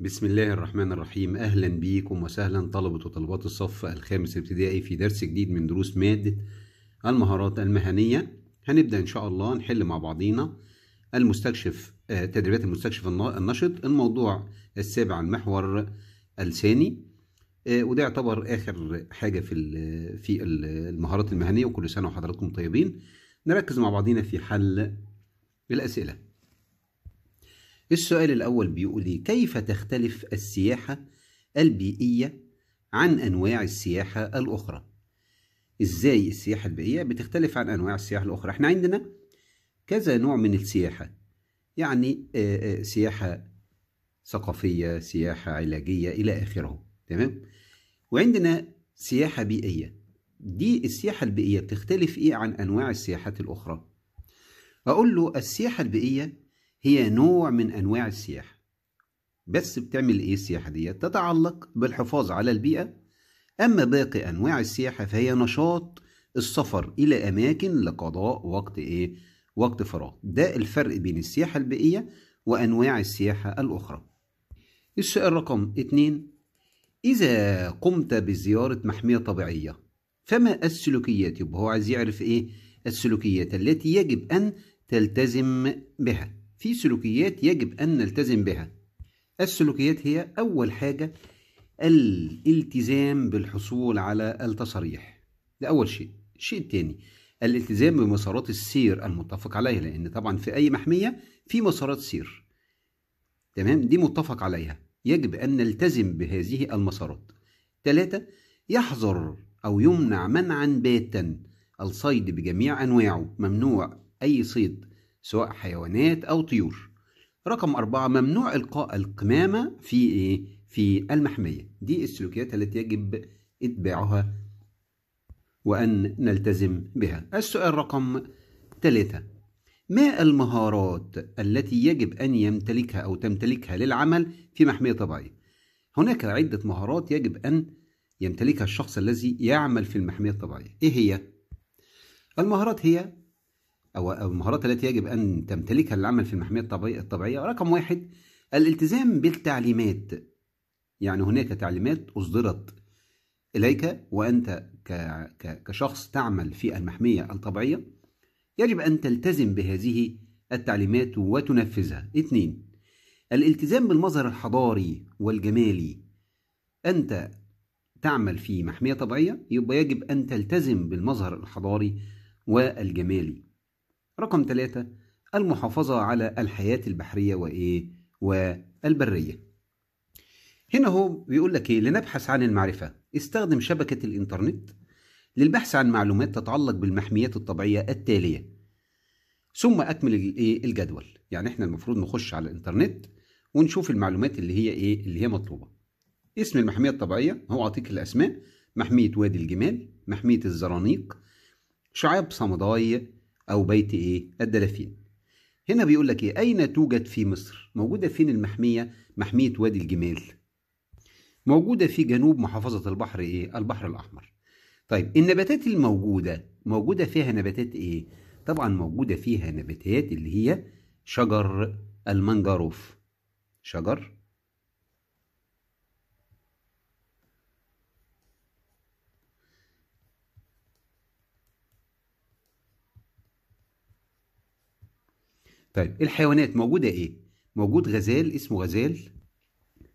بسم الله الرحمن الرحيم اهلا بيكم وسهلا طلبة وطلبات الصف الخامس ابتدائي في درس جديد من دروس مادة المهارات المهنية هنبدأ ان شاء الله نحل مع بعضينا المستكشف آه، تدريبات المستكشف النشط الموضوع السابع المحور الثاني آه، وده يعتبر اخر حاجة في في المهارات المهنية وكل سنة وحضراتكم طيبين نركز مع بعضينا في حل الاسئلة السؤال الأول بيقول كيف تختلف السياحة البيئية عن أنواع السياحة الأخرى؟ إزاي السياحة البيئية بتختلف عن أنواع السياحة الأخرى؟ إحنا عندنا كذا نوع من السياحة يعني سياحة ثقافية، سياحة علاجية إلى آخره، تمام؟ وعندنا سياحة بيئية. دي السياحة البيئية بتختلف إيه عن أنواع السياحات الأخرى؟ أقول له السياحة البيئية هي نوع من أنواع السياحة بس بتعمل إيه السياحة دي؟ تتعلق بالحفاظ على البيئة أما باقي أنواع السياحة فهي نشاط السفر إلى أماكن لقضاء وقت إيه؟ وقت فراغ ده الفرق بين السياحة البيئية وأنواع السياحة الأخرى السؤال رقم اتنين إذا قمت بزيارة محمية طبيعية فما السلوكيات يبقى هو عايز يعرف إيه السلوكيات التي يجب أن تلتزم بها في سلوكيات يجب أن نلتزم بها السلوكيات هي أول حاجة الالتزام بالحصول على التصاريح ده أول شيء الشيء الثاني الالتزام بمسارات السير المتفق عليها لأن طبعا في أي محمية في مسارات سير تمام دي متفق عليها يجب أن نلتزم بهذه المسارات ثلاثة يحظر أو يمنع منعا باتا الصيد بجميع أنواعه ممنوع أي صيد سواء حيوانات أو طيور رقم أربعة ممنوع إلقاء القمامة في إيه؟ في المحمية دي السلوكيات التي يجب إتباعها وأن نلتزم بها السؤال رقم ثلاثة ما المهارات التي يجب أن يمتلكها أو تمتلكها للعمل في محمية طبيعية؟ هناك عدة مهارات يجب أن يمتلكها الشخص الذي يعمل في المحمية الطبيعية إيه هي؟ المهارات هي أو المهارات التي يجب أن تمتلكها للعمل في المحمية الطبيعية رقم واحد الالتزام بالتعليمات يعني هناك تعليمات أصدرت إليك وأنت كشخص تعمل في المحمية الطبيعية يجب أن تلتزم بهذه التعليمات وتنفذها اثنين الالتزام بالمظهر الحضاري والجمالي أنت تعمل في محمية طبيعية يبقى يجب أن تلتزم بالمظهر الحضاري والجمالي رقم ثلاثة المحافظة على الحياة البحرية وإيه والبرية هنا هو بيقول لك إيه لنبحث عن المعرفة استخدم شبكة الإنترنت للبحث عن معلومات تتعلق بالمحميات الطبيعية التالية ثم أكمل إيه؟ الجدول يعني إحنا المفروض نخش على الإنترنت ونشوف المعلومات اللي هي إيه اللي هي مطلوبة اسم المحمية الطبيعية هو أعطيك الأسماء محمية وادي الجمال محمية الزرانيق شعاب صمداي أو بيت إيه الدلافين هنا بيقول لك إيه أين توجد في مصر موجودة فين المحمية محمية وادي الجمال موجودة في جنوب محافظة البحر إيه البحر الأحمر طيب النباتات الموجودة موجودة فيها نباتات إيه طبعا موجودة فيها نباتات اللي هي شجر المنجروف شجر طيب الحيوانات موجوده ايه موجود غزال اسمه غزال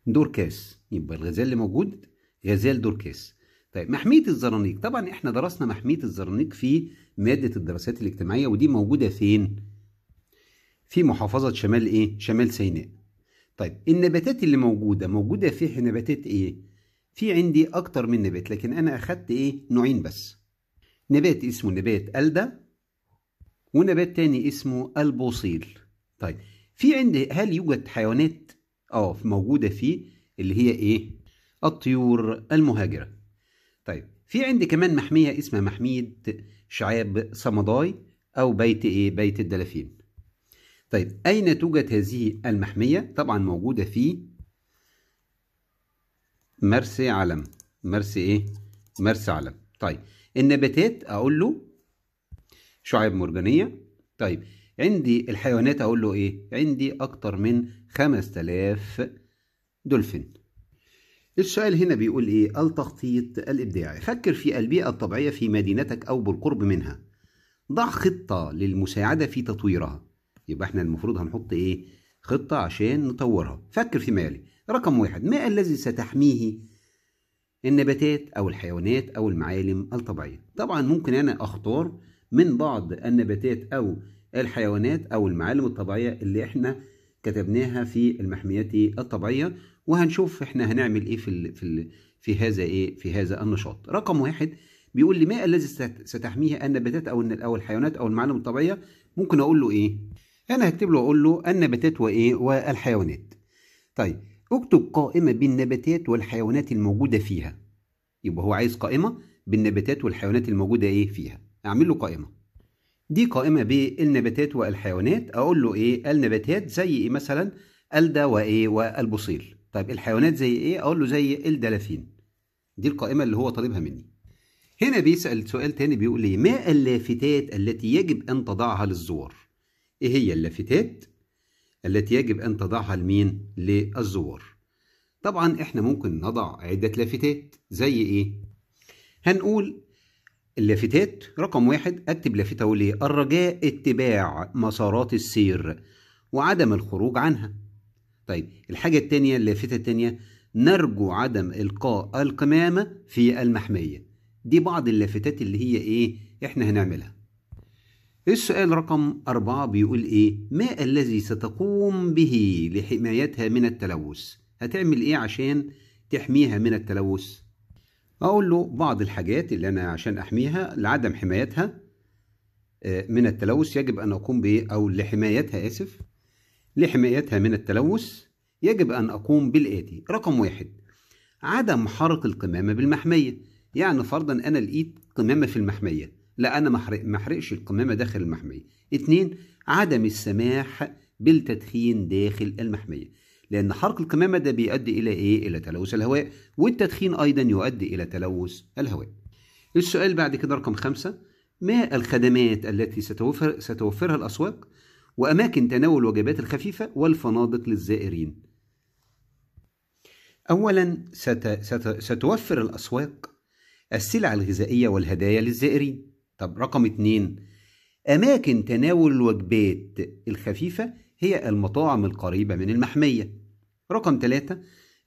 دوركاس يبقى الغزال اللي موجود غزال دوركاس طيب محميه الزرانيق طبعا احنا درسنا محميه الزرانيق في ماده الدراسات الاجتماعيه ودي موجوده فين في محافظه شمال ايه شمال سيناء طيب النباتات اللي موجوده موجوده فيها نباتات ايه في عندي اكتر من نبات لكن انا اخدت ايه نوعين بس نبات اسمه نبات الدا ونبات تاني اسمه البوصيل طيب في عند هل يوجد حيوانات اه موجودة فيه اللي هي ايه الطيور المهاجرة طيب في عندي كمان محمية اسمها محمية شعاب صمداي أو بيت إيه؟ بيت الدلافين. طيب أين توجد هذه المحمية؟ طبعا موجودة في مرسى علم، مرسى إيه؟ مرسى علم. طيب النباتات أقول له شعاب مرجانية طيب عندي الحيوانات أقول له إيه عندي أكتر من 5000 دولفين السؤال هنا بيقول إيه التخطيط الإبداعي فكر في البيئة الطبيعية في مدينتك أو بالقرب منها ضع خطة للمساعدة في تطويرها يبقى احنا المفروض هنحط إيه خطة عشان نطورها فكر فيما يلي رقم واحد ما الذي ستحميه النباتات أو الحيوانات أو المعالم الطبيعية طبعا ممكن أنا أختار من بعض النباتات أو الحيوانات أو المعالم الطبيعية اللي احنا كتبناها في المحميات الطبيعية وهنشوف احنا هنعمل ايه في في في هذا ايه في هذا النشاط رقم واحد بيقول لي ما الذي ستحميه النباتات او او الحيوانات او المعالم الطبيعيه ممكن اقول له ايه انا هكتب له اقول له النباتات وايه والحيوانات طيب اكتب قائمه بالنباتات والحيوانات الموجوده فيها يبقى هو عايز قائمه بالنباتات والحيوانات الموجوده ايه فيها اعمل له قائمه دي قائمه بالنباتات والحيوانات اقول له ايه النباتات زي ايه مثلا الدا وايه والبصيل طيب الحيوانات زي ايه اقول له زي الدلافين دي القائمه اللي هو طالبها مني هنا بيسال سؤال تاني بيقول لي ما اللافتات التي يجب ان تضعها للزوار ايه هي اللافتات التي يجب ان تضعها لمين للزوار طبعا احنا ممكن نضع عده لافتات زي ايه هنقول اللافتات رقم واحد أكتب لافتة وليه الرجاء اتباع مسارات السير وعدم الخروج عنها طيب الحاجة التانية اللافتة التانية نرجو عدم إلقاء القمامة في المحمية دي بعض اللافتات اللي هي إيه إحنا هنعملها السؤال رقم أربعة بيقول إيه ما الذي ستقوم به لحمايتها من التلوث هتعمل إيه عشان تحميها من التلوث اقول له بعض الحاجات اللي انا عشان احميها لعدم حمايتها آه، من التلوث يجب ان اقوم بايه او لحمايتها اسف لحمايتها من التلوث يجب ان اقوم بالاتي رقم واحد عدم حرق القمامه بالمحميه يعني فرضا انا لقيت قمامه في المحميه لا انا محرق محرقش القمامه داخل المحميه اتنين عدم السماح بالتدخين داخل المحميه لأن حرق القمامة ده بيؤدي إلى إيه؟ إلى تلوث الهواء والتدخين أيضا يؤدي إلى تلوث الهواء. السؤال بعد كده رقم خمسة ما الخدمات التي ستوفر ستوفرها الأسواق وأماكن تناول الوجبات الخفيفة والفنادق للزائرين؟ أولا ست... ست... ستوفر الأسواق السلع الغذائية والهدايا للزائرين طب رقم اتنين أماكن تناول الوجبات الخفيفة هي المطاعم القريبة من المحمية رقم ثلاثة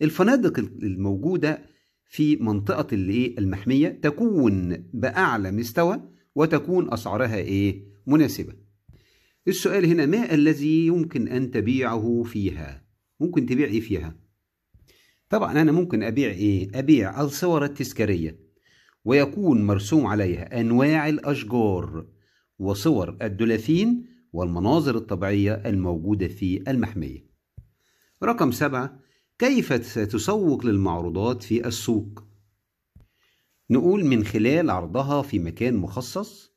الفنادق الموجودة في منطقة المحمية تكون بأعلى مستوى وتكون أسعارها إيه مناسبة السؤال هنا ما الذي يمكن أن تبيعه فيها ممكن تبيع إيه فيها طبعا أنا ممكن أبيع إيه أبيع الصور التذكارية ويكون مرسوم عليها أنواع الأشجار وصور الدلافين والمناظر الطبيعية الموجودة في المحمية رقم سبعة كيف ستسوق للمعروضات في السوق نقول من خلال عرضها في مكان مخصص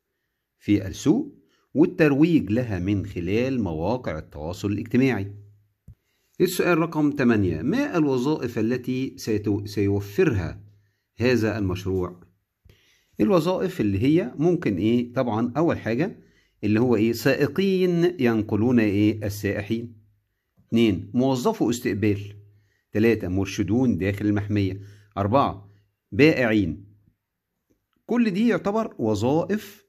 في السوق والترويج لها من خلال مواقع التواصل الاجتماعي السؤال رقم 8 ما الوظائف التي سيوفرها هذا المشروع الوظائف اللي هي ممكن ايه طبعا اول حاجه اللي هو ايه سائقين ينقلون ايه السائحين اثنين موظفو استقبال ثلاثة مرشدون داخل المحمية أربعة بائعين كل دي يعتبر وظائف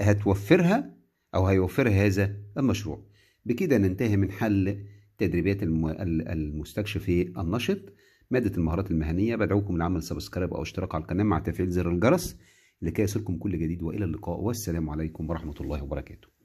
هتوفرها أو هيوفرها هذا المشروع بكده ننتهي من حل تدريبات المستكشف النشط مادة المهارات المهنية بدعوكم لعمل سبسكرايب أو اشتراك على القناة مع تفعيل زر الجرس لكي يصلكم كل جديد وإلى اللقاء والسلام عليكم ورحمة الله وبركاته